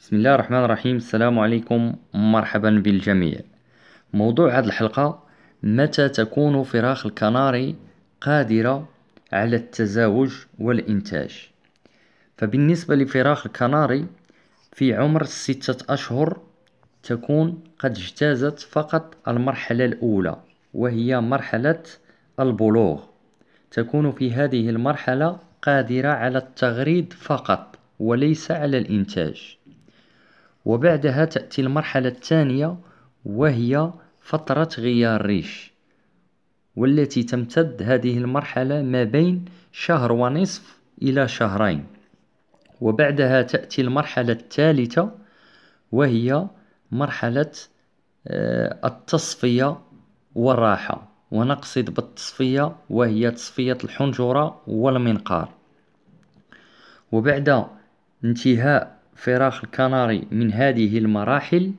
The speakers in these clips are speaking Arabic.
بسم الله الرحمن الرحيم السلام عليكم مرحبا بالجميع موضوع هذه الحلقة متى تكون فراخ الكناري قادرة على التزاوج والإنتاج فبالنسبة لفراخ الكناري في عمر ستة أشهر تكون قد اجتازت فقط المرحلة الأولى وهي مرحلة البلوغ تكون في هذه المرحلة قادرة على التغريد فقط وليس على الإنتاج وبعدها تأتي المرحلة الثانية وهي فترة غيار الريش والتي تمتد هذه المرحلة ما بين شهر ونصف إلى شهرين وبعدها تأتي المرحلة الثالثة وهي مرحلة آه، التصفية والراحة ونقصد بالتصفية وهي تصفية الحنجرة والمنقار وبعد انتهاء فراخ الكناري من هذه المراحل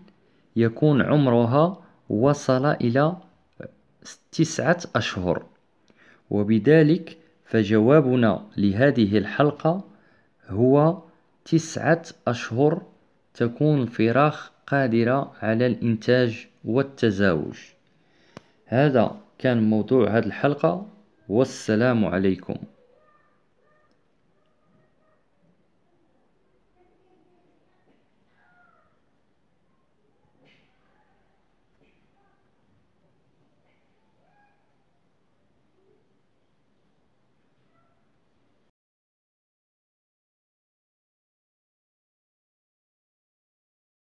يكون عمرها وصل إلى تسعة أشهر وبذلك فجوابنا لهذه الحلقة هو تسعة أشهر تكون الفراخ قادرة على الإنتاج والتزاوج هذا كان موضوع هذه الحلقة والسلام عليكم